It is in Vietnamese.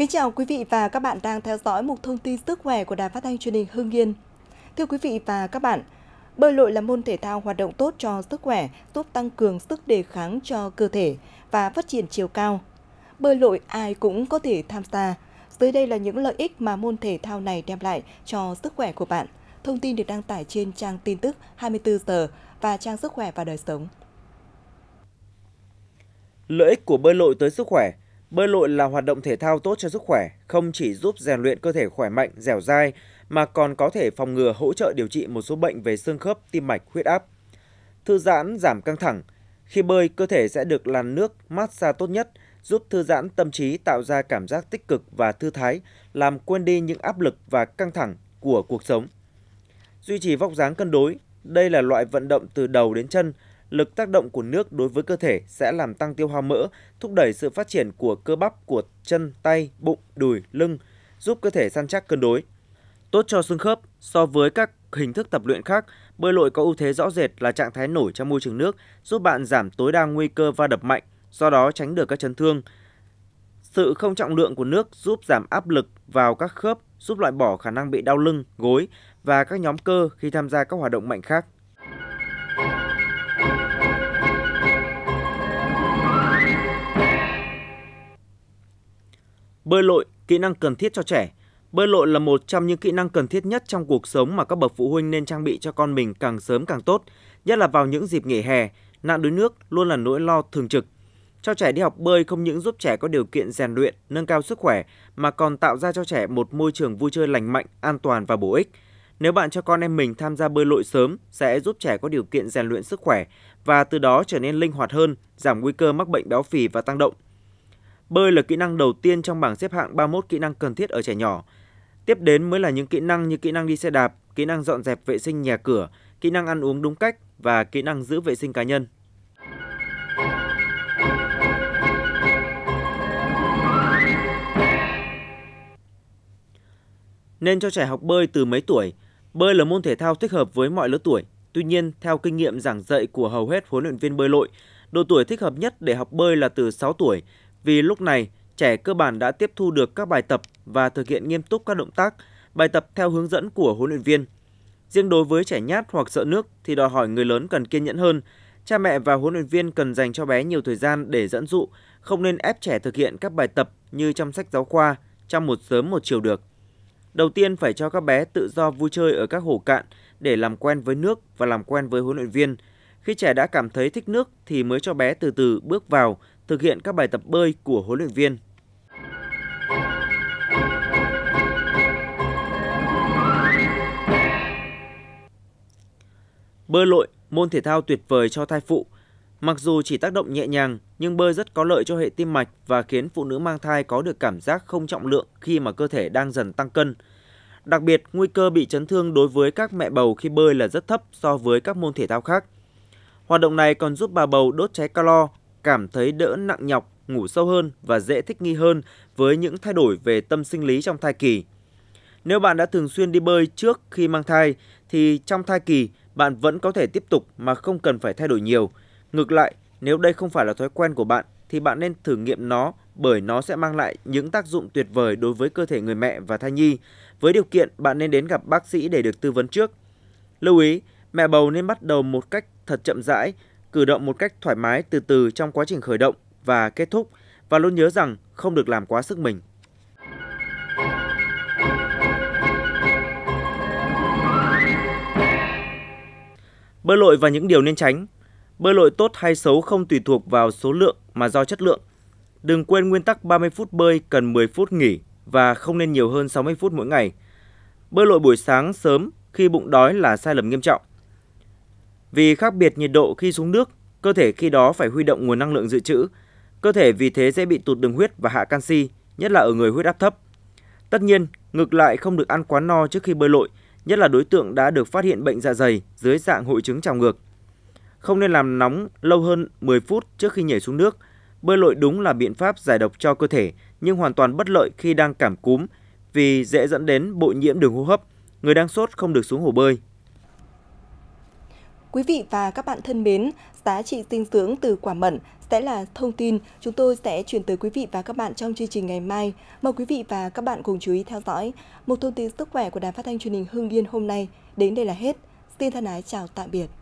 Kính chào quý vị và các bạn đang theo dõi một thông tin sức khỏe của Đài Phát thanh Truyền hình Hưng Yên. Thưa quý vị và các bạn, bơi lội là môn thể thao hoạt động tốt cho sức khỏe, giúp tăng cường sức đề kháng cho cơ thể và phát triển chiều cao. Bơi lội ai cũng có thể tham gia. Dưới đây là những lợi ích mà môn thể thao này đem lại cho sức khỏe của bạn. Thông tin được đăng tải trên trang tin tức 24 giờ và trang sức khỏe và đời sống. Lợi ích của bơi lội tới sức khỏe – Bơi lội là hoạt động thể thao tốt cho sức khỏe, không chỉ giúp rèn luyện cơ thể khỏe mạnh, dẻo dai, mà còn có thể phòng ngừa hỗ trợ điều trị một số bệnh về xương khớp, tim mạch, huyết áp. Thư giãn giảm căng thẳng. Khi bơi, cơ thể sẽ được làn nước massage tốt nhất, giúp thư giãn tâm trí tạo ra cảm giác tích cực và thư thái, làm quên đi những áp lực và căng thẳng của cuộc sống. Duy trì vóc dáng cân đối, đây là loại vận động từ đầu đến chân – lực tác động của nước đối với cơ thể sẽ làm tăng tiêu hao mỡ, thúc đẩy sự phát triển của cơ bắp của chân, tay, bụng, đùi, lưng, giúp cơ thể săn chắc cân đối. Tốt cho xương khớp, so với các hình thức tập luyện khác, bơi lội có ưu thế rõ rệt là trạng thái nổi trong môi trường nước, giúp bạn giảm tối đa nguy cơ va đập mạnh, do đó tránh được các chấn thương. Sự không trọng lượng của nước giúp giảm áp lực vào các khớp, giúp loại bỏ khả năng bị đau lưng, gối và các nhóm cơ khi tham gia các hoạt động mạnh khác. Bơi lội, kỹ năng cần thiết cho trẻ. Bơi lội là một trong những kỹ năng cần thiết nhất trong cuộc sống mà các bậc phụ huynh nên trang bị cho con mình càng sớm càng tốt, nhất là vào những dịp nghỉ hè, nạn đuối nước luôn là nỗi lo thường trực. Cho trẻ đi học bơi không những giúp trẻ có điều kiện rèn luyện, nâng cao sức khỏe mà còn tạo ra cho trẻ một môi trường vui chơi lành mạnh, an toàn và bổ ích. Nếu bạn cho con em mình tham gia bơi lội sớm sẽ giúp trẻ có điều kiện rèn luyện sức khỏe và từ đó trở nên linh hoạt hơn, giảm nguy cơ mắc bệnh béo phì và tăng động. Bơi là kỹ năng đầu tiên trong bảng xếp hạng 31 kỹ năng cần thiết ở trẻ nhỏ. Tiếp đến mới là những kỹ năng như kỹ năng đi xe đạp, kỹ năng dọn dẹp vệ sinh nhà cửa, kỹ năng ăn uống đúng cách và kỹ năng giữ vệ sinh cá nhân. Nên cho trẻ học bơi từ mấy tuổi. Bơi là môn thể thao thích hợp với mọi lứa tuổi. Tuy nhiên, theo kinh nghiệm giảng dạy của hầu hết huấn luyện viên bơi lội, độ tuổi thích hợp nhất để học bơi là từ 6 tuổi vì lúc này trẻ cơ bản đã tiếp thu được các bài tập và thực hiện nghiêm túc các động tác, bài tập theo hướng dẫn của huấn luyện viên. Riêng đối với trẻ nhát hoặc sợ nước thì đòi hỏi người lớn cần kiên nhẫn hơn, cha mẹ và huấn luyện viên cần dành cho bé nhiều thời gian để dẫn dụ, không nên ép trẻ thực hiện các bài tập như trong sách giáo khoa trong một sớm một chiều được. Đầu tiên phải cho các bé tự do vui chơi ở các hồ cạn để làm quen với nước và làm quen với huấn luyện viên. Khi trẻ đã cảm thấy thích nước thì mới cho bé từ từ bước vào thực hiện các bài tập bơi của huấn luyện viên. Bơi lội, môn thể thao tuyệt vời cho thai phụ. Mặc dù chỉ tác động nhẹ nhàng, nhưng bơi rất có lợi cho hệ tim mạch và khiến phụ nữ mang thai có được cảm giác không trọng lượng khi mà cơ thể đang dần tăng cân. Đặc biệt, nguy cơ bị chấn thương đối với các mẹ bầu khi bơi là rất thấp so với các môn thể thao khác. Hoạt động này còn giúp bà bầu đốt cháy calo cảm thấy đỡ nặng nhọc, ngủ sâu hơn và dễ thích nghi hơn với những thay đổi về tâm sinh lý trong thai kỳ. Nếu bạn đã thường xuyên đi bơi trước khi mang thai thì trong thai kỳ bạn vẫn có thể tiếp tục mà không cần phải thay đổi nhiều. Ngược lại, nếu đây không phải là thói quen của bạn thì bạn nên thử nghiệm nó bởi nó sẽ mang lại những tác dụng tuyệt vời đối với cơ thể người mẹ và thai nhi. Với điều kiện bạn nên đến gặp bác sĩ để được tư vấn trước. Lưu ý, mẹ bầu nên bắt đầu một cách thật chậm rãi cử động một cách thoải mái từ từ trong quá trình khởi động và kết thúc và luôn nhớ rằng không được làm quá sức mình. Bơi lội và những điều nên tránh. Bơi lội tốt hay xấu không tùy thuộc vào số lượng mà do chất lượng. Đừng quên nguyên tắc 30 phút bơi cần 10 phút nghỉ và không nên nhiều hơn 60 phút mỗi ngày. Bơi lội buổi sáng sớm khi bụng đói là sai lầm nghiêm trọng. Vì khác biệt nhiệt độ khi xuống nước, cơ thể khi đó phải huy động nguồn năng lượng dự trữ. Cơ thể vì thế dễ bị tụt đường huyết và hạ canxi, nhất là ở người huyết áp thấp. Tất nhiên, ngược lại không được ăn quá no trước khi bơi lội, nhất là đối tượng đã được phát hiện bệnh dạ dày dưới dạng hội chứng trào ngược. Không nên làm nóng lâu hơn 10 phút trước khi nhảy xuống nước. Bơi lội đúng là biện pháp giải độc cho cơ thể, nhưng hoàn toàn bất lợi khi đang cảm cúm vì dễ dẫn đến bội nhiễm đường hô hấp, người đang sốt không được xuống hồ bơi Quý vị và các bạn thân mến, giá trị dinh dưỡng từ quả mận sẽ là thông tin chúng tôi sẽ chuyển tới quý vị và các bạn trong chương trình ngày mai. Mời quý vị và các bạn cùng chú ý theo dõi. Một thông tin sức khỏe của Đài Phát thanh truyền hình Hưng Yên hôm nay đến đây là hết. Xin thân ái chào tạm biệt.